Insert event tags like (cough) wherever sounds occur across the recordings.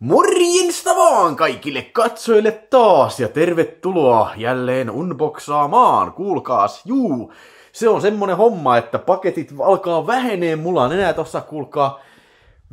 Morjesta vaan kaikille katsojille taas ja tervetuloa jälleen unboxaamaan. Kuulkaas, juu, se on semmonen homma, että paketit alkaa vähenee. Mulla on enää tossa, kuulkaa,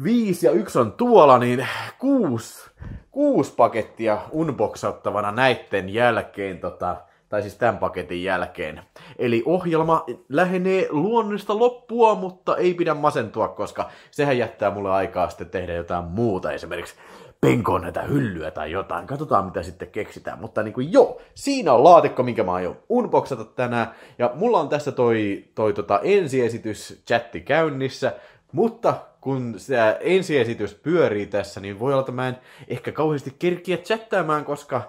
viisi ja yksi on tuolla, niin kuusi, kuusi pakettia unboxattavana näitten jälkeen. Tota, tai siis tämän paketin jälkeen. Eli ohjelma lähenee luonnollista loppua, mutta ei pidä masentua, koska sehän jättää mulle aikaa sitten tehdä jotain muuta, esimerkiksi penkoon näitä hyllyä tai jotain. Katsotaan, mitä sitten keksitään. Mutta niin kuin, joo, siinä on laatikko, minkä mä aion unboxata tänään. Ja mulla on tässä toi, toi tota ensiesitys chatti käynnissä, mutta kun se ensiesitys pyörii tässä, niin voi olla, että mä en ehkä kauheasti kerkiä chattaamaan, koska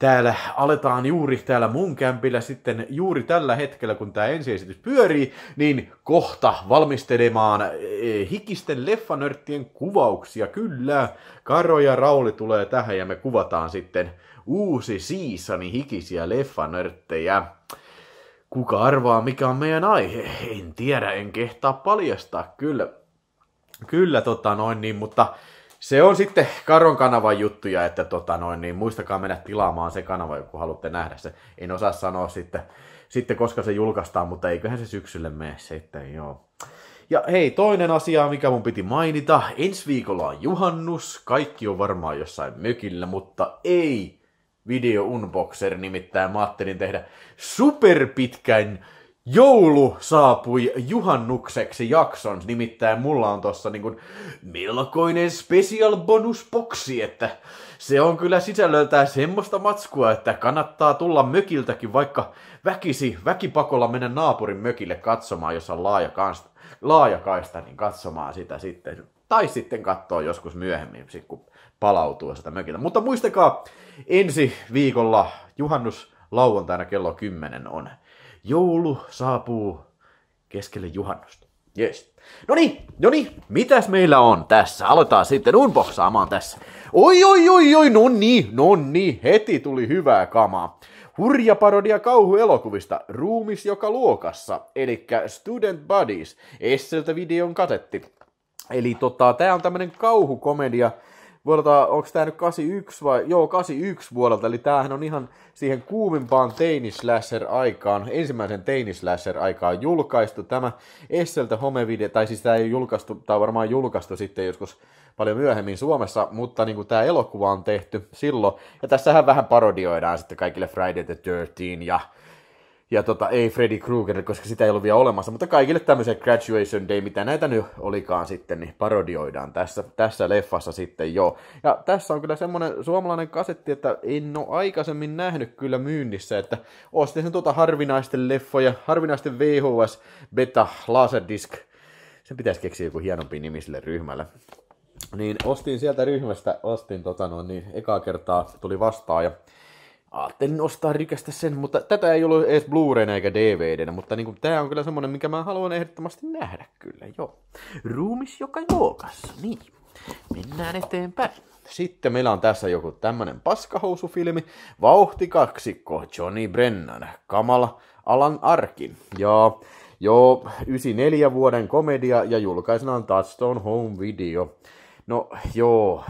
täällä aletaan juuri täällä mun kämpillä sitten juuri tällä hetkellä, kun tämä esitys pyörii, niin kohta valmistelemaan e, hikisten leffanörttien kuvauksia. Kyllä, Karo ja Rauli tulee tähän ja me kuvataan sitten uusi siisani hikisiä leffanörttejä. Kuka arvaa, mikä on meidän aihe? En tiedä, en kehtaa paljastaa. Kyllä, kyllä tota noin niin, mutta se on sitten Karon kanavan juttuja, että tota noin, niin muistakaa mennä tilaamaan se kanava, kun haluatte nähdä se. En osaa sanoa sitten, sitten koska se julkaistaan, mutta eiköhän se syksylle mene sitten, joo. Ja hei, toinen asia, mikä mun piti mainita. Ensi viikolla on juhannus. Kaikki on varmaan jossain mökillä, mutta ei video unboxer. Nimittäin mä ajattelin tehdä superpitkän Joulu saapui juhannukseksi jakson, nimittäin mulla on tossa niin kuin melkoinen special bonus boxi, että se on kyllä sisällöltään semmoista matskua, että kannattaa tulla mökiltäkin vaikka väkisi, väkipakolla mennä naapurin mökille katsomaan, jos on laaja kaista niin katsomaan sitä sitten. Tai sitten katsoa joskus myöhemmin, sit kun palautuu sitä mökiltä. Mutta muistakaa, ensi viikolla juhannus lauantaina kello 10 on joulu saapuu keskelle juhannusta. Yes. No niin, no niin, mitäs meillä on tässä? Aloitetaan sitten unboxaamaan tässä. Oi, oi, oi, oi, no niin, no niin, heti tuli hyvää kamaa. Hurja parodia kauhuelokuvista, Ruumis joka luokassa, eli Student Buddies, Esseltä videon katetti. Eli tota, tää on tämmönen kauhukomedia, vuodelta, onko tämä nyt 81 vai, joo 81 vuodelta, eli tämähän on ihan siihen kuumimpaan teinislasher aikaan, ensimmäisen teinislasher aikaan julkaistu tämä Esseltä homevideo, tai siis tämä ei ole julkaistu, tai varmaan julkaistu sitten joskus paljon myöhemmin Suomessa, mutta niin kuin tämä elokuva on tehty silloin, ja tässähän vähän parodioidaan sitten kaikille Friday the 13 ja ja tota, ei Freddy Krueger, koska sitä ei ollut vielä olemassa, mutta kaikille tämmöisen Graduation Day, mitä näitä nyt olikaan sitten, niin parodioidaan tässä, tässä leffassa sitten jo. Ja tässä on kyllä semmoinen suomalainen kasetti, että en ole aikaisemmin nähnyt kyllä myynnissä, että ostin sen tuota harvinaisten leffoja, harvinaisten VHS Beta Laserdisc, sen pitäisi keksiä joku hienompi nimi sille ryhmälle. Niin ostin sieltä ryhmästä, ostin tota noin, niin ekaa kertaa tuli vastaan ja ajattelin ostaa rykästä sen, mutta tätä ei ollut edes blu rayna eikä dvd mutta niin kuin, tämä on kyllä semmoinen, mikä mä haluan ehdottomasti nähdä kyllä, joo. Ruumis joka juokassa, niin. Mennään eteenpäin. Sitten meillä on tässä joku tämmönen paskahousufilmi, Vauhti kaksikko, Johnny Brennan, Kamala Alan Arkin. Ja joo, 94 vuoden komedia ja julkaisena on Touchstone Home Video. No joo,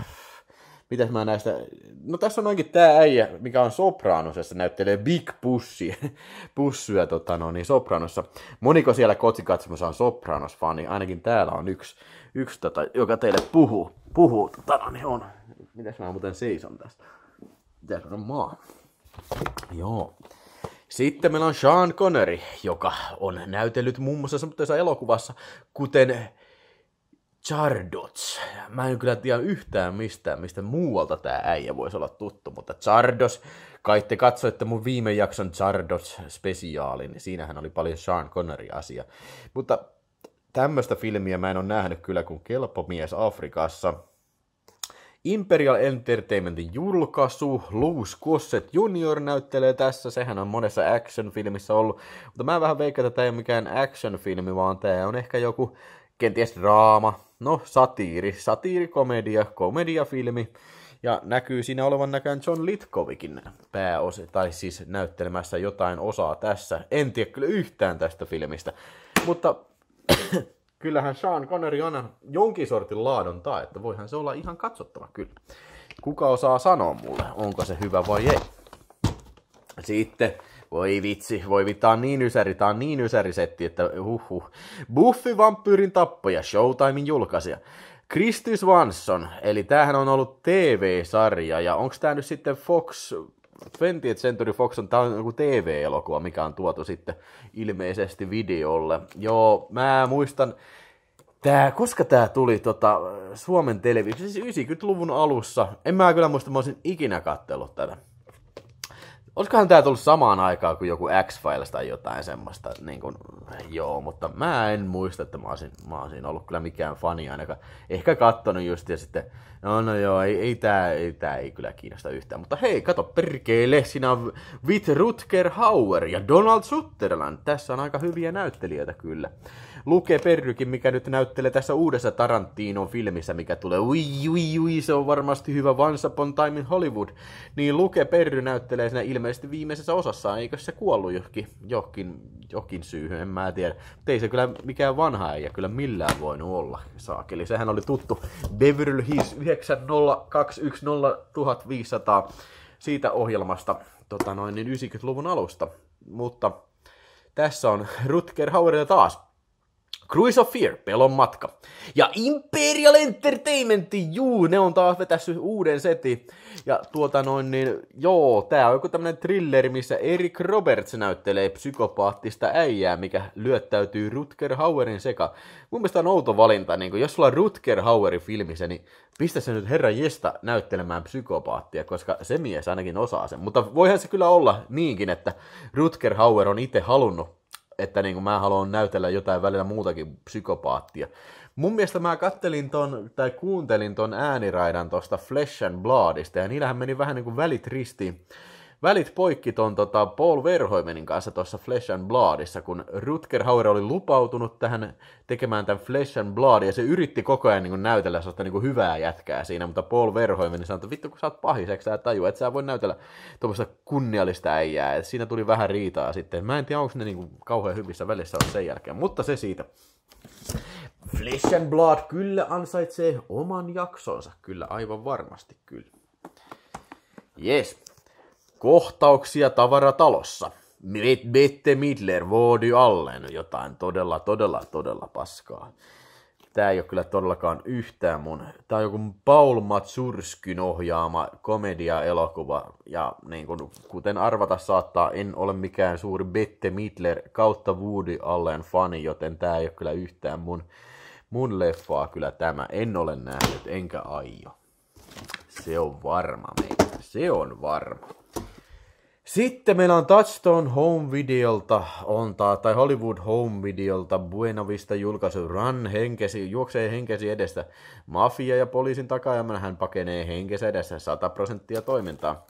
mitäs mä näistä... No tässä on oikein tämä äijä, mikä on Sopranosessa, näyttelee Big pussy, (laughs) pussyä tota, no, niin Sopranossa. Moniko siellä kotikatsomossa on Sopranos-fani, ainakin täällä on yksi, yksi tota, joka teille puhuu. puhuu tota, no, niin on. Mitäs mä muuten seison tästä? Mitäs no on maa? Joo. Sitten meillä on Sean Connery, joka on näytellyt muun muassa elokuvassa, kuten Chardots. Mä en kyllä tiedä yhtään mistään, mistä muualta tää äijä voisi olla tuttu, mutta Chardos, kai te katsoitte mun viime jakson Chardots-spesiaalin, niin siinähän oli paljon Sean Connery-asia. Mutta tämmöistä filmiä mä en ole nähnyt kyllä kuin mies Afrikassa. Imperial Entertainmentin julkaisu, Louis Gossett Junior näyttelee tässä, sehän on monessa action-filmissä ollut, mutta mä vähän veikkaan, että tämä ei ole mikään action-filmi, vaan tämä on ehkä joku kenties draama, no satiiri, satiirikomedia, komediafilmi. Ja näkyy siinä olevan näkään John Litkovikin pääose, tai siis näyttelemässä jotain osaa tässä. En tiedä kyllä yhtään tästä filmistä. Mutta (clears throat) kyllähän Sean Connery on jonkin sortin laadun tai, että voihan se olla ihan katsottava kyllä. Kuka osaa sanoa mulle, onko se hyvä vai ei. Sitten voi vitsi, voi vitsi, tää on niin ysäri, tää on niin ysäri setti, että huhhuh. Buffy vampyyrin tappoja, Showtimein julkaisija. Kristi Swanson, eli tämähän on ollut TV-sarja, ja onko tää nyt sitten Fox 20th Century Fox on, tää on joku TV-elokuva, mikä on tuotu sitten ilmeisesti videolle. Joo, mä muistan, tää, koska tämä tuli tota, Suomen televisiossa, siis 90-luvun alussa, en mä kyllä muista, mä olisin ikinä kattellut tätä. Olisikohan tämä tullut samaan aikaan kuin joku X-Files tai jotain semmoista, niin kuin, joo, mutta mä en muista, että mä olisin, mä olisin ollut kyllä mikään fani ainakaan. Ehkä kattonut just ja sitten, no no joo, ei, ei tää, ei, tää ei kyllä kiinnosta yhtään, mutta hei, kato perkele, siinä on Wit Rutger Hauer ja Donald Sutherland, tässä on aika hyviä näyttelijöitä kyllä. Luke Perrykin, mikä nyt näyttelee tässä uudessa Tarantinon filmissä, mikä tulee, ui, ui, ui, se on varmasti hyvä Once Upon Time in Hollywood, niin Luke Perry näyttelee siinä ilme ilmeisesti viimeisessä osassa, eikö se kuollut johonkin, johonkin, johonkin syyhyn, en mä tiedä. Ei se kyllä mikään vanha ei kyllä millään voinut olla, saakeli. Sehän oli tuttu Beverly Hills 90210500 siitä ohjelmasta tota noin, niin 90-luvun alusta. Mutta tässä on Rutger Hauerilla taas Cruise of Fear, pelon matka. Ja Imperial Entertainment, juu, ne on taas vetässyt uuden setin. Ja tuota noin, niin joo, tää on joku tämmönen thriller, missä Eric Roberts näyttelee psykopaattista äijää, mikä lyöttäytyy Rutger Hauerin seka. Mun mielestä on outo valinta, niin kun jos sulla on Rutger Hauerin filmissä, niin pistä se nyt herra Jesta näyttelemään psykopaattia, koska se mies ainakin osaa sen. Mutta voihan se kyllä olla niinkin, että Rutger Hauer on itse halunnut että niin kuin mä haluan näytellä jotain välillä muutakin psykopaattia. Mun mielestä mä kattelin ton, tai kuuntelin ton ääniraidan tosta Flesh and Bloodista, ja niillähän meni vähän niin kuin välit ristiin välit poikki ton tota, Paul Verhoimenin kanssa tuossa Flesh and Bloodissa, kun Rutger Hauer oli lupautunut tähän tekemään tämän Flesh and Blood, ja se yritti koko ajan niin kuin, näytellä sellaista niin kuin, hyvää jätkää siinä, mutta Paul Verhoimen sanoi, että vittu kun sä oot pahiseksi, sä et tajua, että sä voi näytellä tuommoista kunniallista äijää, et siinä tuli vähän riitaa sitten. Mä en tiedä, onko ne niin kuin, kauhean hyvissä välissä on sen jälkeen, mutta se siitä. Flesh and Blood kyllä ansaitsee oman jaksonsa, kyllä aivan varmasti kyllä. Yes kohtauksia tavaratalossa. Bette Midler, Voody Allen, jotain todella, todella, todella paskaa. Tää ei ole kyllä todellakaan yhtään mun. Tää on joku Paul Matsurskyn ohjaama komedia-elokuva. Ja niin kun, kuten arvata saattaa, en ole mikään suuri Bette Midler kautta Woody Allen fani, joten tää ei ole kyllä yhtään mun, mun leffaa kyllä tämä. En ole nähnyt, enkä aio. Se on varma meitä. Se on varma. Sitten meillä on Touchstone Home Videolta, on ta, tai Hollywood Home Videolta, Buena Vista julkaisu Run henkesi, juoksee henkesi edestä. Mafia ja poliisin takajamana hän pakenee henkesi edessä 100 prosenttia toimintaa.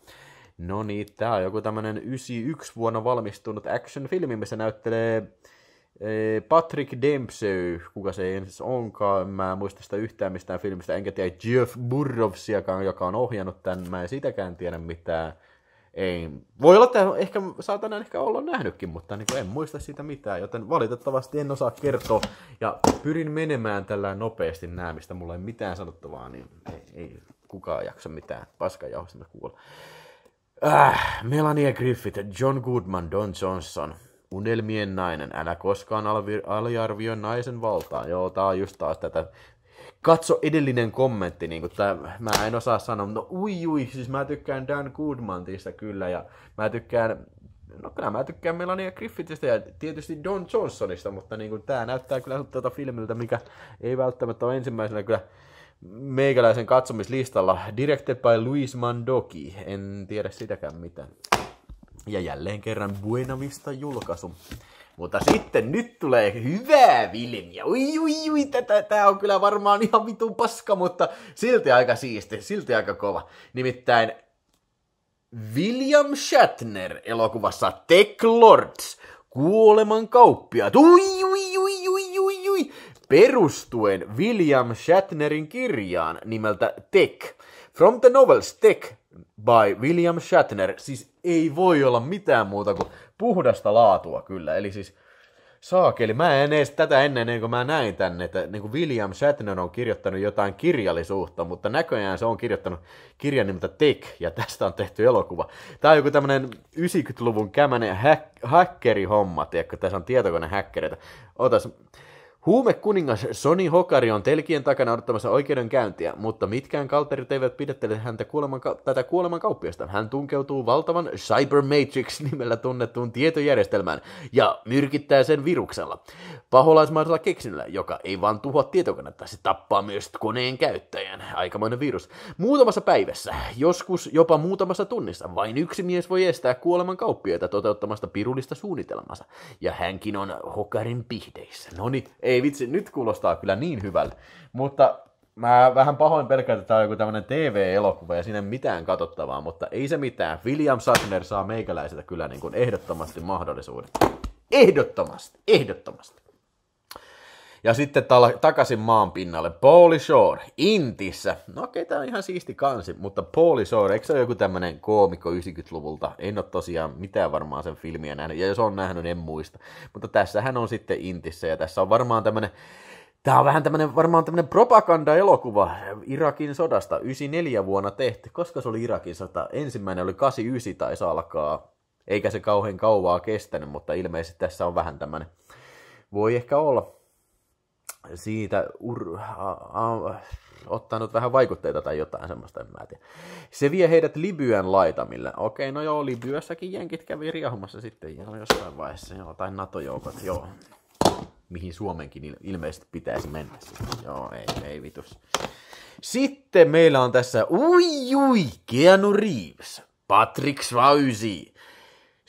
No niin, tää on joku tämmönen 91 vuonna valmistunut action-filmi, missä näyttelee eh, Patrick Dempsey, kuka se ensin onkaan, mä en muista sitä yhtään mistään filmistä, enkä tiedä Jeff Burrovsiakaan, joka on ohjannut tämän, mä en sitäkään tiedä mitään ei. Voi olla, että ehkä, saatan ehkä olla nähnytkin, mutta niin en muista siitä mitään, joten valitettavasti en osaa kertoa. Ja pyrin menemään tällä nopeasti nämä, mistä mulla ei mitään sanottavaa, niin ei, ei kukaan jaksa mitään paskajauhasta kuulla. Äh, Melania Griffith, John Goodman, Don Johnson. Unelmien nainen, älä koskaan aliarvioi naisen valtaa. Joo, tää on just taas tätä katso edellinen kommentti, niin kuin tämä, mä en osaa sanoa, mutta no ui ui, siis mä tykkään Dan Goodmantista kyllä ja mä tykkään No kyllä mä tykkään Melania Griffithistä ja tietysti Don Johnsonista, mutta niin kuin, tää näyttää kyllä tuota filmiltä, mikä ei välttämättä ole ensimmäisenä kyllä meikäläisen katsomislistalla. Directed by Luis Mandoki, en tiedä sitäkään mitään. Ja jälleen kerran Buena Vista julkaisu. Mutta sitten nyt tulee hyvää Vilmiä. Ui, ui, ui, tätä, tää on kyllä varmaan ihan vitun paska, mutta silti aika siisti, silti aika kova. Nimittäin William Shatner elokuvassa Tech Lords, kuoleman kauppiaat. Ui, ui, ui, ui, ui, ui. Perustuen William Shatnerin kirjaan nimeltä Tech. From the novels Tech by William Shatner. Siis ei voi olla mitään muuta kuin puhdasta laatua kyllä. Eli siis saakeli, mä en edes tätä ennen, ennen niin kuin mä näin tänne, että niin kuin William Shatner on kirjoittanut jotain kirjallisuutta, mutta näköjään se on kirjoittanut kirjan nimeltä Tech, ja tästä on tehty elokuva. Tää on joku tämmönen 90-luvun kämänen häk- häkkerihomma, tiedätkö, tässä on tietokonehäkkereitä. Otas, kuningas Sony Hokari on telkien takana odottamassa oikeudenkäyntiä, mutta mitkään kalterit eivät pidettele häntä kuoleman, tätä kuoleman kauppiasta. Hän tunkeutuu valtavan Cyber Matrix nimellä tunnettuun tietojärjestelmään ja myrkittää sen viruksella. Paholaismaisella keksinnöllä, joka ei vaan tuhoa tietokannetta, se tappaa myös koneen käyttäjän. Aikamoinen virus. Muutamassa päivässä, joskus jopa muutamassa tunnissa, vain yksi mies voi estää kuoleman kauppiaita toteuttamasta pirullista suunnitelmansa. Ja hänkin on Hokarin pihdeissä. Noni, niin, ei vitsi, nyt kuulostaa kyllä niin hyvältä. Mutta mä vähän pahoin pelkään, että tämä on joku tämmöinen TV-elokuva ja siinä ei mitään katsottavaa, mutta ei se mitään. William Sattner saa meikäläiseltä kyllä niin kuin ehdottomasti mahdollisuuden. Ehdottomasti, ehdottomasti. Ja sitten tala, takaisin maan pinnalle. Pauli Shore, Intissä. No okei, okay, tää on ihan siisti kansi, mutta Pauli Shore, eikö se ole joku tämmönen koomikko 90-luvulta? En ole tosiaan mitään varmaan sen filmiä nähnyt, ja jos on nähnyt, en muista. Mutta tässä hän on sitten Intissä, ja tässä on varmaan tämmönen Tämä on vähän tämmönen, varmaan tämmöinen propaganda-elokuva Irakin sodasta, 94 vuonna tehty. Koska se oli Irakin sota? Ensimmäinen oli 89 taisi alkaa, eikä se kauhean kauaa kestänyt, mutta ilmeisesti tässä on vähän tämmönen, voi ehkä olla siitä ur- a- a- ottanut vähän vaikutteita tai jotain semmoista, en mä tiedä. Se vie heidät Libyan laitamille. Okei, no joo, Libyassakin jenkit kävi riahumassa sitten ihan jossain vaiheessa, joo, tai NATO-joukot, joo. Mihin Suomenkin il- ilmeisesti pitäisi mennä sitten. Joo, ei, ei vitus. Sitten meillä on tässä, ui, ui, Keanu Reeves, Patrick Swayze,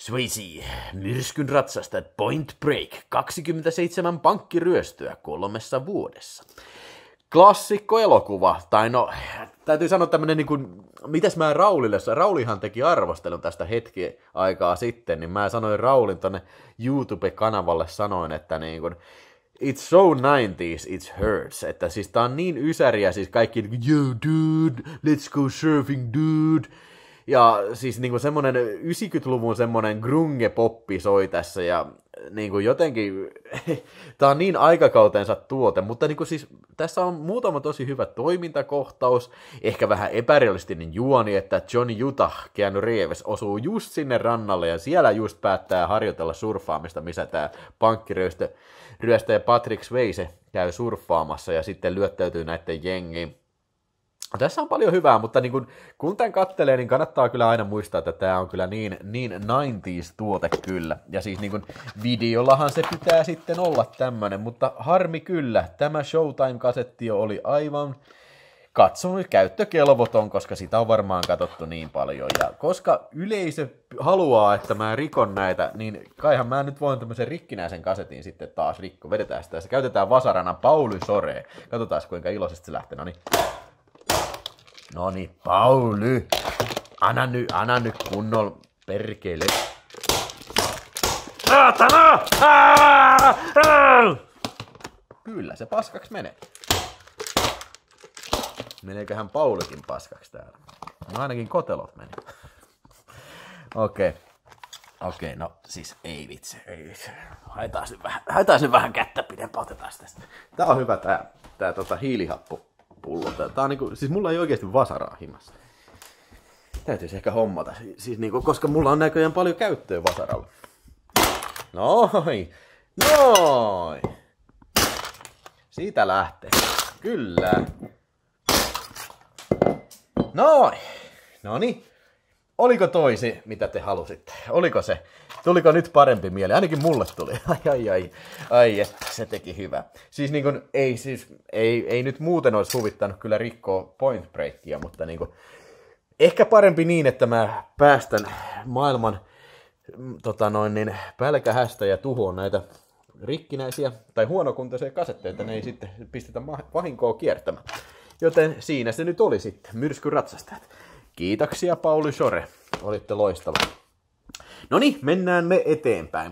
Swayze, myrskyn ratsastajat Point Break, 27 pankkiryöstöä kolmessa vuodessa. Klassikko elokuva, tai no, täytyy sanoa tämmönen niin kuin, mitäs mä Raulille, Raulihan teki arvostelun tästä hetki aikaa sitten, niin mä sanoin Raulin tonne YouTube-kanavalle, sanoin, että niin kuin, It's so 90s, it hurts. Että siis tää on niin ysäriä, siis kaikki niin yo dude, let's go surfing dude, ja siis niinku semmoinen 90-luvun semmoinen grunge-poppi soi tässä ja niinku jotenkin, (laughs) tämä on niin aikakautensa tuote, mutta niinku siis, tässä on muutama tosi hyvä toimintakohtaus, ehkä vähän epärealistinen juoni, että Johnny Utah, Keanu Reeves, osuu just sinne rannalle ja siellä just päättää harjoitella surffaamista, missä tämä pankkiryöstö, ryöstäjä Patrick Swayze käy surffaamassa ja sitten lyöttäytyy näiden jengiin tässä on paljon hyvää, mutta niin kun, kun tämän kattelee, niin kannattaa kyllä aina muistaa, että tämä on kyllä niin, niin 90s-tuote kyllä. Ja siis niin kun, videollahan se pitää sitten olla tämmöinen, mutta harmi kyllä, tämä Showtime-kasetti oli aivan katson käyttökelvoton, koska sitä on varmaan katsottu niin paljon. Ja koska yleisö haluaa, että mä rikon näitä, niin kaihan mä nyt voin tämmöisen rikkinäisen kasetin sitten taas rikko. Vedetään sitä. Se käytetään vasarana Pauli Sore. Katsotaan kuinka iloisesti se lähtee. No niin. No niin, Pauli. Anna nyt, anna nyt kunnolla perkele. Saatana! Kyllä se paskaks menee. Meneeköhän Paulikin paskaksi täällä? No ainakin kotelot meni. Okei. Okay. Okei, okay, no siis ei vitsi, ei vitsi. Haetaan nyt vähän, haetaan nyt vähän kättä pidempään, otetaan tästä. Tää on hyvä tää, tää tota hiilihappu pullo. Tää on niinku, siis mulla ei oikeasti vasaraa Täytyy Täytyisi ehkä hommata, siis niinku, koska mulla on näköjään paljon käyttöä vasaralla. Noin, noin. Siitä lähtee. Kyllä. Noin. Noniin oliko toisi, mitä te halusitte? Oliko se? Tuliko nyt parempi mieli? Ainakin mulle tuli. (laughs) Ai, ai, ai. Ai, että se teki hyvä. Siis niin kuin, ei, siis, ei, ei nyt muuten olisi huvittanut kyllä rikkoa point breakia, mutta niin kuin, ehkä parempi niin, että mä päästän maailman mm, tota noin, niin pälkähästä ja tuhoon näitä rikkinäisiä tai huonokuntaisia kasetteja, että ne ei sitten pistetä vahinkoa kiertämään. Joten siinä se nyt oli sitten, myrskyratsastajat. Kiitoksia Pauli Shore. olitte loistava. No niin, mennään me eteenpäin.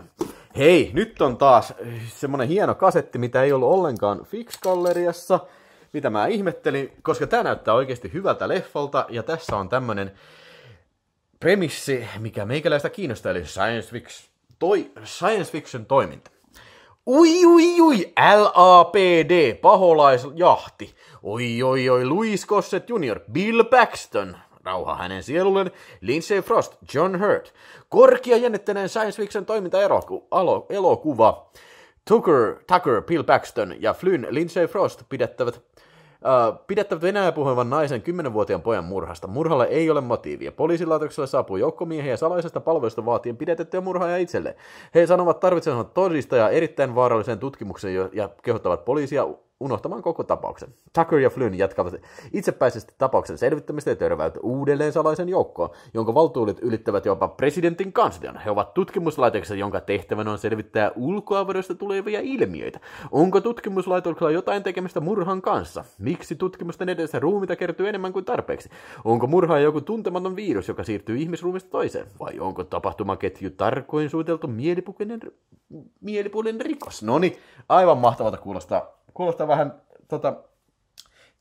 Hei, nyt on taas eh, semmonen hieno kasetti, mitä ei ollut ollenkaan Fix-galleriassa, mitä mä ihmettelin, koska tämä näyttää oikeasti hyvältä leffalta, ja tässä on tämmönen premissi, mikä meikäläistä kiinnostaa, eli science fiction, toi, science fiction toiminta. Ui, ui, ui, LAPD, paholaisjahti. Oi, oi, oi, Louis Gossett Jr., Bill Paxton, Rauha hänen sielulleen, Lindsay Frost, John Hurt. Korkea jännittäneen science fiction elokuva, Tucker, Tucker, Bill Paxton ja Flynn Lindsay Frost pidettävät Uh, pidettävät Venäjä puhuvan naisen 10-vuotiaan pojan murhasta. Murhalla ei ole motiivia. Poliisilaitokselle saapuu joukkomiehiä salaisesta palvelusta vaatien pidetettyä murhaaja itselle. He sanovat tarvitsevansa todistajaa erittäin vaaralliseen tutkimukseen ja kehottavat poliisia unohtamaan koko tapauksen. Tucker ja Flynn jatkavat itsepäisesti tapauksen selvittämistä ja törmäyt uudelleen salaisen joukkoon, jonka valtuudet ylittävät jopa presidentin kanslian. He ovat tutkimuslaitoksessa, jonka tehtävänä on selvittää ulkoavaruudesta tulevia ilmiöitä. Onko tutkimuslaitoksella jotain tekemistä murhan kanssa? Miksi tutkimusten edessä ruumita kertyy enemmän kuin tarpeeksi? Onko murha joku tuntematon virus, joka siirtyy ihmisruumista toiseen? Vai onko tapahtumaketju tarkoin suuteltu mielipuolinen, mielipuolinen rikos? No niin, aivan mahtavalta kuulostaa kuulostaa vähän tota,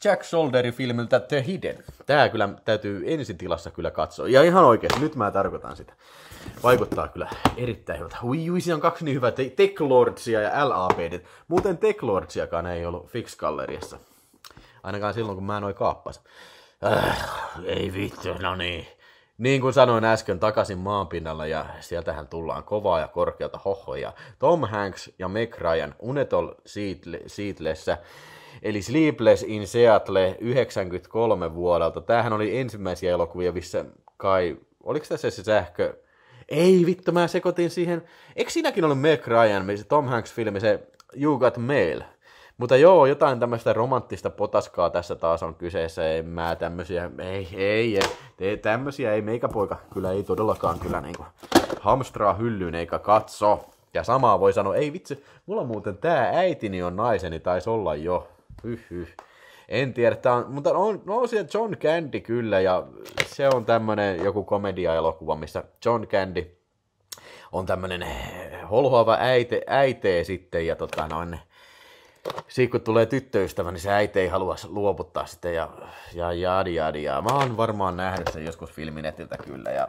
Jack Solderin filmiltä The Hidden. Tämä kyllä täytyy ensin tilassa kyllä katsoa. Ja ihan oikeasti, nyt mä tarkoitan sitä. Vaikuttaa kyllä erittäin hyvältä. Ui, ui, siinä on kaksi niin hyvää Tech Lordsia ja LAPD. Muuten Tech Lordsiakaan ei ollut Fix Galleriassa. Ainakaan silloin, kun mä noin kaappas. Äh, ei vittu, no niin. Niin kuin sanoin äsken, takaisin maanpinnalla ja sieltähän tullaan kovaa ja korkealta hohoja. Tom Hanks ja Meg Ryan Unetol Seatlessä, eli Sleepless in Seattle 93 vuodelta. Tämähän oli ensimmäisiä elokuvia, missä kai, oliko tässä se sähkö? Ei vittu, mä sekoitin siihen. Eikö siinäkin ollut Meg Ryan, se Tom Hanks-filmi, se You Got Mail? Mutta joo, jotain tämmöistä romanttista potaskaa tässä taas on kyseessä. En mä tämmöisiä, ei, ei, ei, tämmöisiä ei meikä poika. Kyllä ei todellakaan kyllä niinku hamstraa hyllyyn eikä katso. Ja samaa voi sanoa, ei vitsi, mulla muuten tää äitini on naiseni, taisi olla jo. Hyh, hyh. En tiedä, tää on, mutta on, no on siellä John Candy kyllä, ja se on tämmönen joku komediaelokuva, missä John Candy on tämmönen holhoava äite, äite sitten, ja tota noin, siitä kun tulee tyttöystävä, niin se äiti ei halua luovuttaa sitä ja, ja ja, ja, Ja. Mä oon varmaan nähnyt sen joskus filminetiltä kyllä ja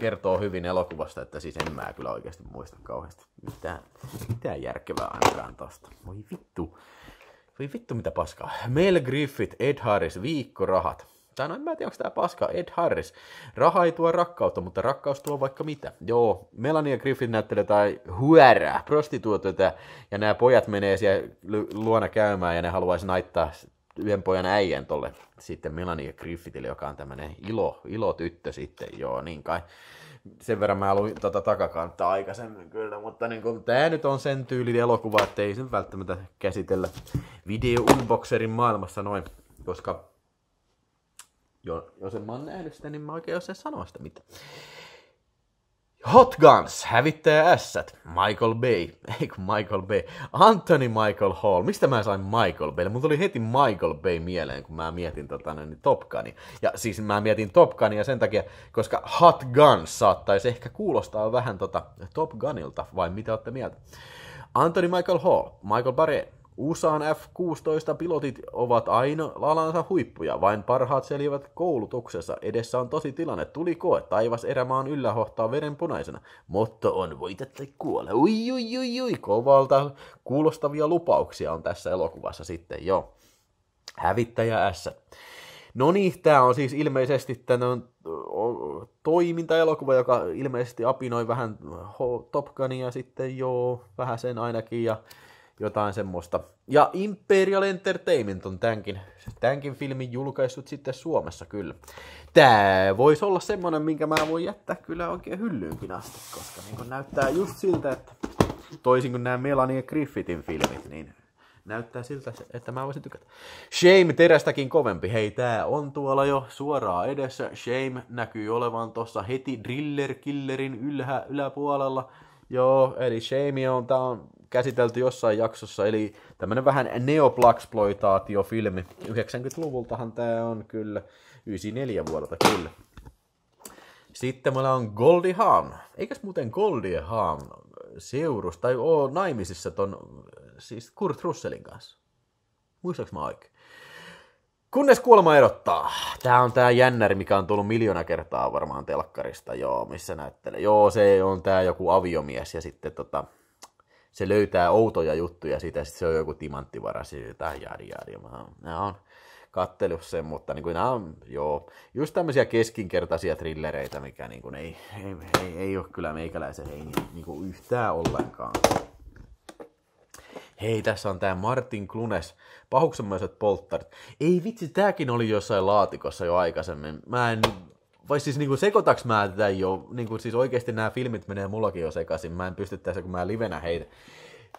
kertoo hyvin elokuvasta, että siis en mä kyllä oikeasti muista kauheasti mitään, mitään järkevää ainakaan tosta. Voi vittu. Voi vittu mitä paskaa. Mel Griffith, Ed Harris, viikkorahat tai No en mä tiedä, onko tämä paska. Ed Harris. Raha ei tuo rakkautta, mutta rakkaus tuo vaikka mitä. Joo, Melania Griffin näyttelee tai huärää, prostituotuita, ja nämä pojat menee siellä luona käymään, ja ne haluaisi naittaa yhden pojan äijän tolle sitten Melania Griffithille, joka on tämmöinen ilo, ilo tyttö sitten, joo niin kai. Sen verran mä luin tota takakantaa aikaisemmin kyllä, mutta niin kun, tää nyt on sen tyylinen elokuva, että ei sen välttämättä käsitellä video-unboxerin maailmassa noin, koska jo, jos en mä oon nähnyt sitä, niin mä oikein osaan sanoa sitä mitään. Hot Guns, hävittäjä S, Michael Bay, (laughs) eikö Michael Bay, Anthony Michael Hall, mistä mä sain Michael Bay? Mulla tuli heti Michael Bay mieleen, kun mä mietin tota, niin Top Gunia. Ja siis mä mietin Top Gunia sen takia, koska Hot Guns saattaisi ehkä kuulostaa vähän tota Top Gunilta, vai mitä olette mieltä? Anthony Michael Hall, Michael Barrett, USAn F-16-pilotit ovat aina alansa huippuja, vain parhaat selivät koulutuksessa. Edessä on tosi tilanne, tuli koe, taivas erämaan yllä hohtaa verenpunaisena. Motto on voita kuole, ui, ui, ui, ui, kovalta kuulostavia lupauksia on tässä elokuvassa sitten, jo Hävittäjä S. No niin, tämä on siis ilmeisesti tämän toimintaelokuva, joka ilmeisesti apinoi vähän Top Gunia sitten joo, vähän sen ainakin, ja jotain semmoista. Ja Imperial Entertainment on tämänkin, tämänkin filmin julkaissut sitten Suomessa kyllä. Tää voisi olla semmonen, minkä mä voin jättää kyllä oikein hyllyynkin asti, koska niin näyttää just siltä, että toisin kuin nämä Melanie Griffithin filmit, niin näyttää siltä, että mä voisin tykätä. Shame terästäkin kovempi. Hei, tää on tuolla jo suoraan edessä. Shame näkyy olevan tuossa heti Driller Killerin ylhä, yläpuolella. Joo, eli Shame on, tää on käsitelty jossain jaksossa, eli tämmönen vähän neoplaxploitaatiofilmi. 90-luvultahan tämä on kyllä, 94 vuodelta kyllä. Sitten meillä on Goldie Hawn. Eikäs muuten Goldie Hawn seurus tai oo naimisissa ton siis Kurt Russellin kanssa? Muistaaks mä oikein? Kunnes kuolema erottaa. Tää on tää jännäri, mikä on tullut miljoona kertaa varmaan telkkarista, joo, missä näyttelee. Joo, se on tää joku aviomies ja sitten tota, se löytää outoja juttuja siitä, sitten se on joku timanttivarasi tai jari jari. Mä oon kattelut sen, mutta niin kuin nämä on, joo, just tämmöisiä keskinkertaisia trillereitä, mikä niin kuin ei, ei, ei, ei ole kyllä meikäläisen hei, niin kuin yhtään ollenkaan. Hei, tässä on tämä Martin Klunes, pahuksenmaiset polttarit. Ei vitsi, tääkin oli jossain laatikossa jo aikaisemmin. Mä en vai siis niinku sekoitaks mä tätä jo, niinku siis oikeesti nämä filmit menee mullakin jo sekaisin, mä en pysty tässä, kun mä livenä heitä,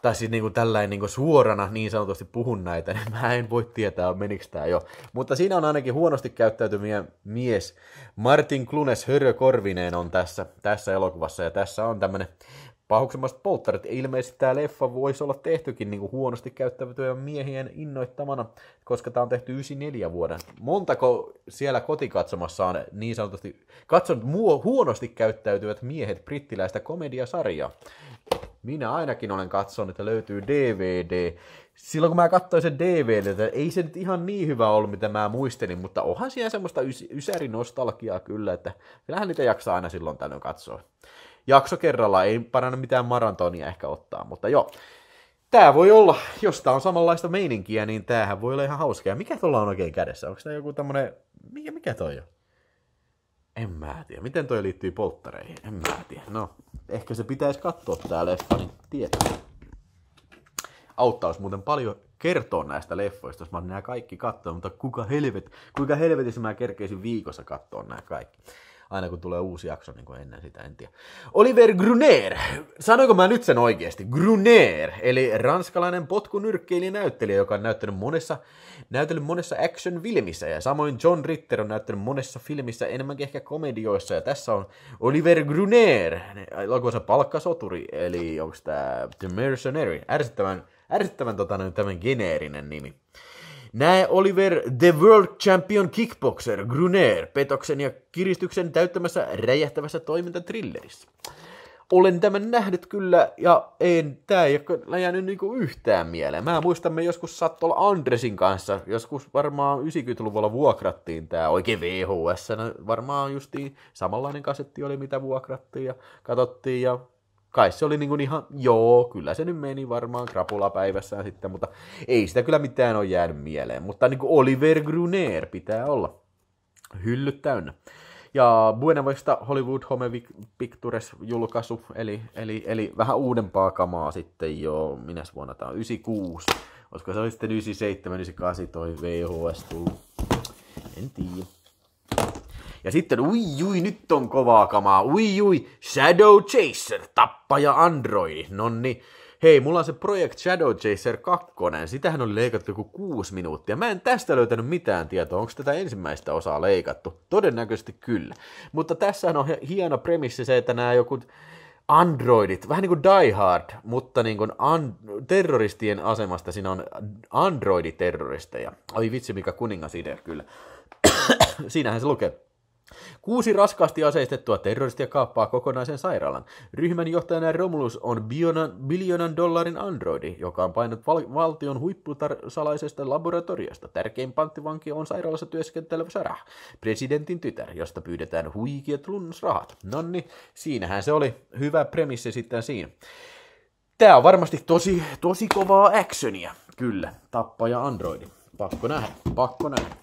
tai siis niinku tällainen niinku suorana niin sanotusti puhun näitä, (laughs) niin mä en voi tietää, menikö tää jo. Mutta siinä on ainakin huonosti käyttäytyminen mies. Martin Klunes Hörö Korvinen on tässä, tässä elokuvassa ja tässä on tämmönen Pahuksemmaiset polttarit. Ilmeisesti tämä leffa voisi olla tehtykin niin kuin huonosti käyttäytyvien miehien innoittamana, koska tämä on tehty 94 vuoden. Montako siellä kotikatsomassa on niin sanotusti katsonut muo, huonosti käyttäytyvät miehet brittiläistä komediasarjaa? Minä ainakin olen katsonut, että löytyy DVD. Silloin kun mä katsoin sen DVD, että ei se nyt ihan niin hyvä ollut, mitä mä muistelin, mutta onhan siellä semmoista ysärinostalgiaa kyllä, että kyllähän niitä jaksaa aina silloin tällöin katsoa jakso kerralla ei parane mitään maratonia ehkä ottaa, mutta joo. Tää voi olla, jos tää on samanlaista meininkiä, niin tämähän voi olla ihan hauskaa. Mikä tuolla on oikein kädessä? Onko tämä joku tämmönen, mikä, mikä toi on? En mä tiedä. Miten toi liittyy polttareihin? En mä tiedä. No, ehkä se pitäisi katsoa tää leffa, niin tietää. Auttaisi muuten paljon kertoa näistä leffoista, jos mä nämä kaikki katsoa, mutta kuka helvet, kuinka helvetissä mä kerkeisin viikossa katsoa nämä kaikki aina kun tulee uusi jakso niin kuin ennen sitä, en tiedä. Oliver Gruner, sanoinko mä nyt sen oikeasti? Gruner, eli ranskalainen näyttelijä, joka on näyttänyt monessa, näytellyt monessa action-filmissä, ja samoin John Ritter on näyttänyt monessa filmissä, enemmänkin ehkä komedioissa, ja tässä on Oliver Gruner, elokuvansa palkkasoturi, eli onko tämä The Mercenary, ärsyttävän, ärsyttävän tota, tämän geneerinen nimi. Näe Oliver The World Champion Kickboxer Gruner petoksen ja kiristyksen täyttämässä räjähtävässä toimintatrillerissä. Olen tämän nähnyt kyllä, ja en, tää ei ole jäänyt niinku yhtään mieleen. Mä muistamme joskus saattoi olla Andresin kanssa, joskus varmaan 90-luvulla vuokrattiin tää oikein VHS, varmaan justiin samanlainen kasetti oli mitä vuokrattiin ja katsottiin ja kai se oli niin kuin ihan, joo, kyllä se nyt meni varmaan krapulapäivässään sitten, mutta ei sitä kyllä mitään ole jäänyt mieleen. Mutta niin kuin Oliver Gruner pitää olla hyllyt täynnä. Ja Buena Vista Hollywood Home Pictures julkaisu, eli, eli, eli vähän uudempaa kamaa sitten jo, minä vuonna tämä on, 96. Olisiko se oli sitten 97, 98 toi VHS tullut? En tiedä. Ja sitten ui ui, nyt on kovaa kamaa, ui ui, Shadow Chaser, tappaja androidi, nonni. Hei, mulla on se Project Shadow Chaser 2, sitähän on leikattu joku kuusi minuuttia. Mä en tästä löytänyt mitään tietoa, onko tätä ensimmäistä osaa leikattu. Todennäköisesti kyllä. Mutta tässä on hieno premissi se, että nämä joku androidit, vähän niin kuin Die Hard, mutta niin kuin an- terroristien asemasta siinä on androiditerroristeja. Ai vitsi, mikä kuningasidea kyllä. (coughs) Siinähän se lukee Kuusi raskaasti aseistettua terroristia kaappaa kokonaisen sairaalan. Ryhmän johtajana Romulus on biljonan, biljonan dollarin androidi, joka on painut val- valtion huippusalaisesta laboratoriosta. Tärkein panttivanki on sairaalassa työskentelevä Sarah, presidentin tytär, josta pyydetään huikeat lunnusrahat. Nonni, niin, siinähän se oli. Hyvä premissi sitten siinä. Tää on varmasti tosi, tosi kovaa actionia. Kyllä, tappaja androidi. Pakko nähdä, pakko nähdä.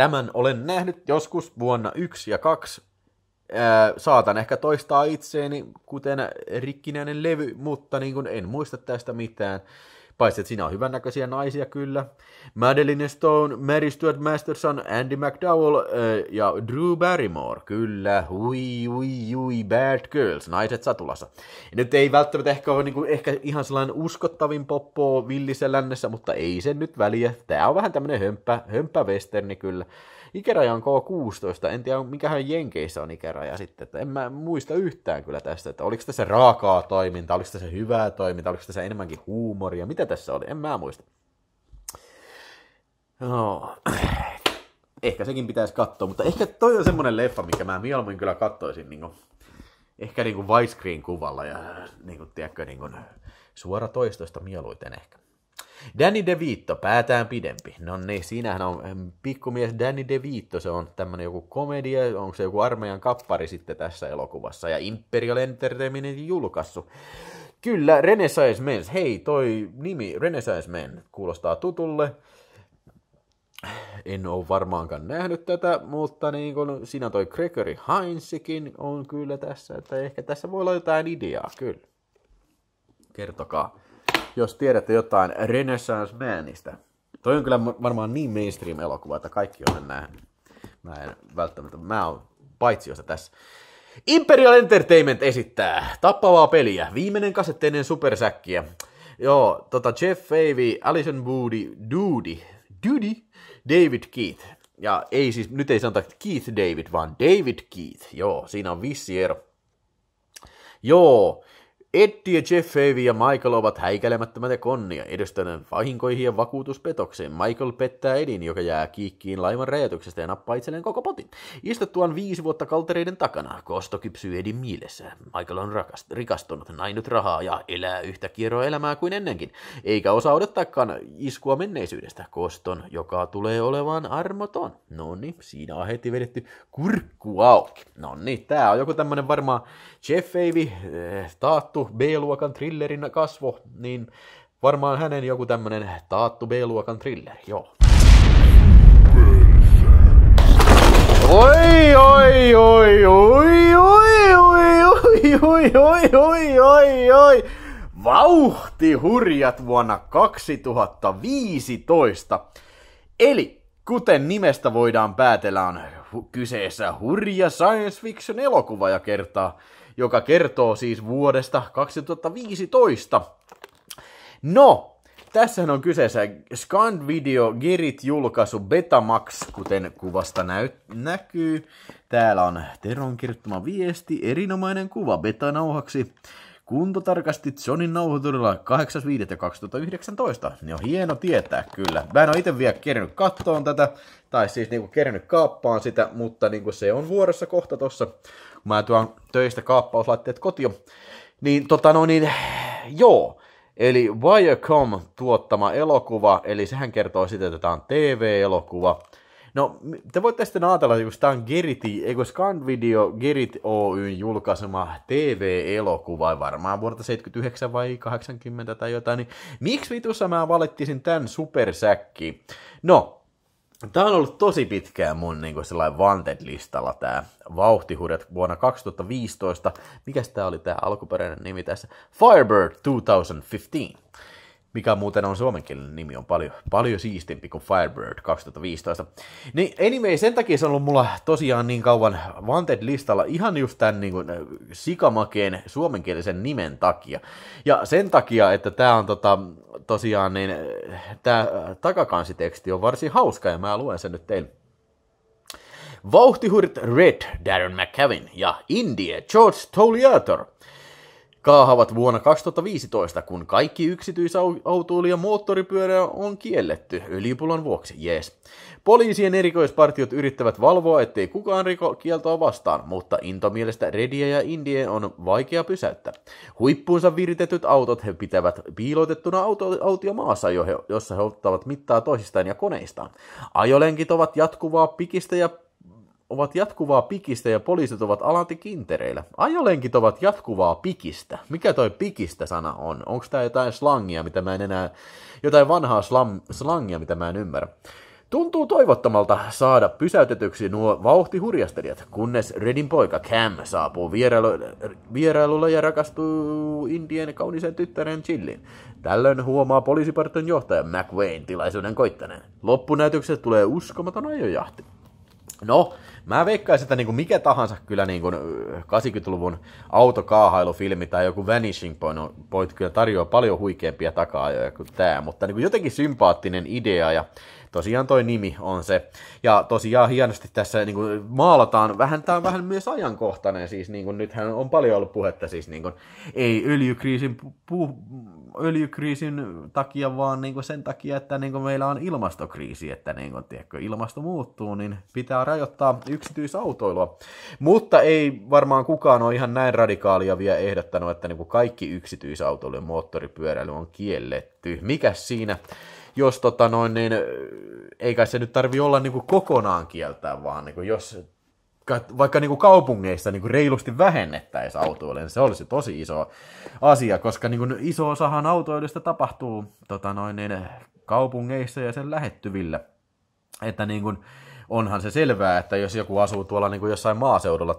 Tämän olen nähnyt joskus vuonna 1 ja 2. Ää, saatan ehkä toistaa itseeni, kuten rikkinäinen levy, mutta niin kuin en muista tästä mitään. Paitsi, että siinä on hyvännäköisiä naisia kyllä. Madeline Stone, Mary Stuart Masterson, Andy McDowell äh, ja Drew Barrymore. Kyllä, ui, ui, ui, bad girls, naiset satulassa. Ja nyt ei välttämättä ehkä ole niinku, ehkä ihan sellainen uskottavin poppo villisellä lännessä, mutta ei sen nyt väliä. Tämä on vähän tämmöinen hömppä, hömppä westerni kyllä. Ikäraja on K16, en tiedä mikähän Jenkeissä on ikäraja sitten, että en mä muista yhtään kyllä tästä, että oliko tässä raakaa toimintaa, oliko tässä hyvää toimintaa, oliko tässä enemmänkin huumoria, mitä tässä oli, en mä muista. No, (clears throat) ehkä sekin pitäisi katsoa, mutta ehkä toi on semmonen leffa, mikä mä mieluummin kyllä katsoisin niin kuin, ehkä niin kuin widescreen-kuvalla ja niin kuin, tiedätkö, niin kuin, suora toistoista mieluiten ehkä. Danny DeVito, päätään pidempi. No niin, siinähän on pikkumies Danny DeVito, se on tämmöinen joku komedia, onko se joku armeijan kappari sitten tässä elokuvassa, ja Imperial Entertainment julkaissut. Kyllä, Renaissance Men. Hei, toi nimi Renaissance Men kuulostaa tutulle. En ole varmaankaan nähnyt tätä, mutta niin kun sinä toi Gregory Heinzikin on kyllä tässä, että ehkä tässä voi olla jotain ideaa, kyllä. Kertokaa jos tiedätte jotain Renaissance Manista. Toi on kyllä varmaan niin mainstream-elokuva, että kaikki on nähnyt. Mä en välttämättä, mä oon paitsiosta tässä. Imperial Entertainment esittää tappavaa peliä, viimeinen kasetteinen supersäkkiä. Joo, tota Jeff Favey, Alison Woody, Doody, Doody, David Keith. Ja ei siis, nyt ei sanota Keith David, vaan David Keith. Joo, siinä on vissi ero. Joo, Eddie ja Jeff Avey ja Michael ovat häikäilemättömät ja konnia edustäneen vahinkoihin ja vakuutuspetokseen. Michael pettää Edin, joka jää kiikkiin laivan räjätyksestä ja nappaa itselleen koko potin. Istuttuaan viisi vuotta kaltereiden takana, kosto kypsyy Edin mielessä. Michael on rakast, rikastunut, nainut rahaa ja elää yhtä kierroa elämää kuin ennenkin, eikä osaa odottaakaan iskua menneisyydestä. Koston, joka tulee olemaan armoton. No niin, siinä on heti vedetty kurkku auki. No niin, tää on joku tämmönen varmaan Jeff Avey, äh, taattu taattu B-luokan thrillerin kasvo, niin varmaan hänen joku tämmönen taattu B-luokan thrilleri, joo. Oi, oi, oi, oi, oi, oi, oi, oi, oi, oi, oi, oi. Vauhti hurjat vuonna 2015. Eli kuten nimestä voidaan päätellä, on kyseessä hurja science fiction elokuva ja kertaa, joka kertoo siis vuodesta 2015. No, tässä on kyseessä Scan Video girit julkaisu Betamax, kuten kuvasta näyt- näkyy. Täällä on Teron kirjoittama viesti, erinomainen kuva betanauhaksi. Kunto tarkasti Johnin nauhoiturilla 8.5.2019. Niin on hieno tietää kyllä. Mä en ole itse vielä kerännyt kattoon tätä, tai siis niinku kerännyt kaappaan sitä, mutta niinku se on vuorossa kohta tossa, mä tuon töistä kaappauslaitteet kotio. Niin tota no niin, joo. Eli Viacom tuottama elokuva, eli sehän kertoo sitä, että tämä on TV-elokuva. No, te voitte sitten ajatella, että tämä on Geriti, eikö video Gerit Oyn julkaisema TV-elokuva, varmaan vuodelta 79 vai 80 tai jotain, niin miksi vitussa mä valittisin tämän supersäkki? No, Tämä on ollut tosi pitkään mun niin kuin sellainen Wanted-listalla tämä vauhtihurjat vuonna 2015. Mikäs tämä oli tämä alkuperäinen nimi tässä? Firebird 2015 mikä muuten on suomenkielinen nimi, on paljon, paljon siistimpi kuin Firebird 2015. Niin anyway, sen takia se on ollut mulla tosiaan niin kauan Wanted-listalla ihan just tämän niin kuin, äh, sikamakeen suomenkielisen nimen takia. Ja sen takia, että tämä on tota, tosiaan, niin äh, tämä äh, takakansiteksti on varsin hauska ja mä luen sen nyt teille. Vauhtihurit Red, Darren McCavin ja India, George Toliator – kaahavat vuonna 2015, kun kaikki yksityisautoilu ja moottoripyörä on kielletty öljypulon vuoksi, jees. Poliisien erikoispartiot yrittävät valvoa, ettei kukaan riko kieltoa vastaan, mutta intomielestä Redia ja Indie on vaikea pysäyttää. Huippuunsa viritetyt autot he pitävät piilotettuna auto, autio jo he, jossa he ottavat mittaa toisistaan ja koneistaan. Ajolenkit ovat jatkuvaa pikistä ja ovat jatkuvaa pikistä ja poliisit ovat alati kintereillä. Ajolenkit ovat jatkuvaa pikistä. Mikä toi pikistä sana on? Onko tämä jotain slangia, mitä mä en enää... Jotain vanhaa slam, slangia, mitä mä en ymmärrä. Tuntuu toivottomalta saada pysäytetyksi nuo vauhtihurjastelijat, kunnes Redin poika Cam saapuu vierailulle ja rakastuu Indien kaunisen tyttären Chillin. Tällöin huomaa poliisipartion johtaja McWayne tilaisuuden koittaneen. loppunäytökset tulee uskomaton ajojahti. No, Mä veikkaisin, että niinku mikä tahansa kyllä niinku 80-luvun autokaahailufilmi tai joku Vanishing Point, no, Point kyllä tarjoaa paljon huikeampia takaa kuin tämä, mutta niinku jotenkin sympaattinen idea ja tosiaan toi nimi on se. Ja tosiaan hienosti tässä niin kuin maalataan, vähän, tämä on vähän myös ajankohtainen, siis niin kuin, nythän on paljon ollut puhetta siis niin kuin, ei öljykriisin, pu, öljykriisin takia, vaan niin kuin sen takia, että niin kuin meillä on ilmastokriisi, että niin kuin, tiedätkö, ilmasto muuttuu, niin pitää rajoittaa yksityisautoilua. Mutta ei varmaan kukaan ole ihan näin radikaalia vielä ehdottanut, että niin kuin kaikki yksityisautoilu ja moottoripyöräily on kielletty. Mikä siinä jos tota noin, niin, ei kai se nyt tarvi olla niin kuin kokonaan kieltää, vaan niin kuin jos vaikka niin kuin kaupungeissa niin kuin reilusti vähennettäisiin autoille, niin se olisi tosi iso asia, koska niin kuin iso osahan autoilusta tapahtuu tota noin, niin, kaupungeissa ja sen lähettyville. Että niin kuin, onhan se selvää, että jos joku asuu tuolla niin kuin jossain maaseudulla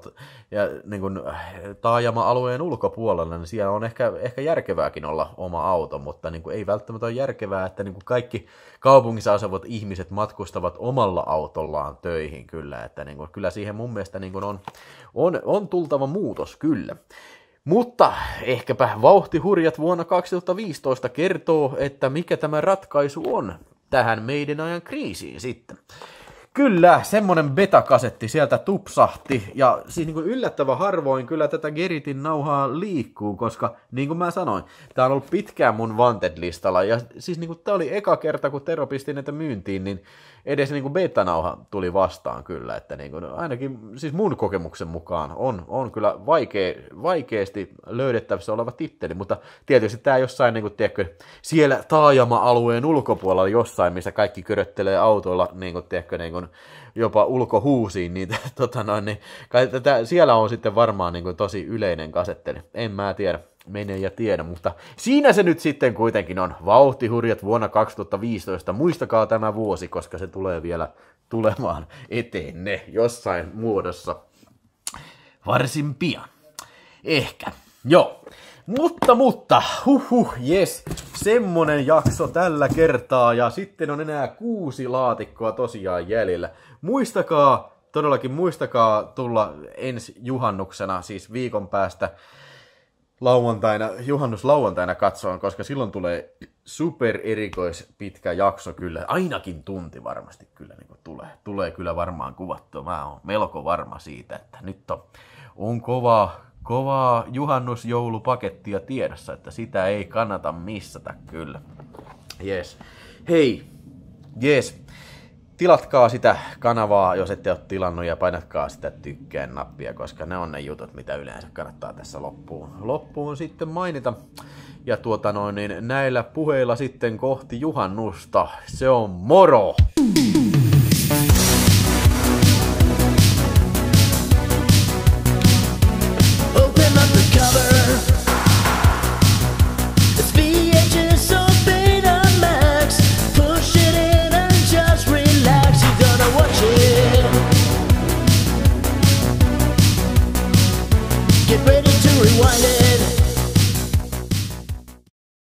ja niin kuin äh, taajama-alueen ulkopuolella, niin siellä on ehkä, ehkä järkevääkin olla oma auto, mutta niin kuin ei välttämättä ole järkevää, että niin kuin kaikki kaupungissa asuvat ihmiset matkustavat omalla autollaan töihin kyllä, että niin kuin, kyllä siihen mun mielestä niin kuin on, on, on tultava muutos kyllä. Mutta ehkäpä vauhtihurjat vuonna 2015 kertoo, että mikä tämä ratkaisu on tähän meidän ajan kriisiin sitten. Kyllä, semmoinen beta-kasetti sieltä tupsahti, ja siis niin kuin yllättävän harvoin kyllä tätä Geritin nauhaa liikkuu, koska niin kuin mä sanoin, tämä on ollut pitkään mun Wanted-listalla, ja siis niin kuin tää oli eka kerta, kun Tero pisti näitä myyntiin, niin edes niin kuin beta-nauha tuli vastaan kyllä, että niin kuin ainakin siis mun kokemuksen mukaan on, on kyllä vaikee, vaikeasti löydettävissä oleva titteli, mutta tietysti tämä jossain, niin kuin, tiedätkö, siellä taajama-alueen ulkopuolella jossain, missä kaikki köröttelee autoilla, niin kuin, tiedätkö, niin kuin, kuin jopa ulkohuusiin niitä, (laughs) tota noin, niin kai tätä, siellä on sitten varmaan niin kuin tosi yleinen kasetteli. En mä tiedä, mene ja tiedä, mutta siinä se nyt sitten kuitenkin on. Vauhtihurjat vuonna 2015, muistakaa tämä vuosi, koska se tulee vielä tulemaan ne jossain muodossa varsin pian. Ehkä. Joo. Mutta, mutta, huhhuh, yes, semmonen jakso tällä kertaa ja sitten on enää kuusi laatikkoa tosiaan jäljellä. Muistakaa, todellakin muistakaa tulla ensi juhannuksena, siis viikon päästä lauantaina, juhannuslauantaina katsoa, koska silloin tulee super erikois pitkä jakso kyllä, ainakin tunti varmasti kyllä niin tulee. Tulee kyllä varmaan kuvattua, mä oon melko varma siitä, että nyt on, on kovaa kovaa juhannusjoulupakettia tiedossa, että sitä ei kannata missata kyllä. Yes. Hei, yes. Tilatkaa sitä kanavaa, jos ette ole tilannut, ja painatkaa sitä tykkään nappia, koska ne on ne jutut, mitä yleensä kannattaa tässä loppuun, loppuun sitten mainita. Ja tuota noin, niin näillä puheilla sitten kohti juhannusta. Se on moro! Mm.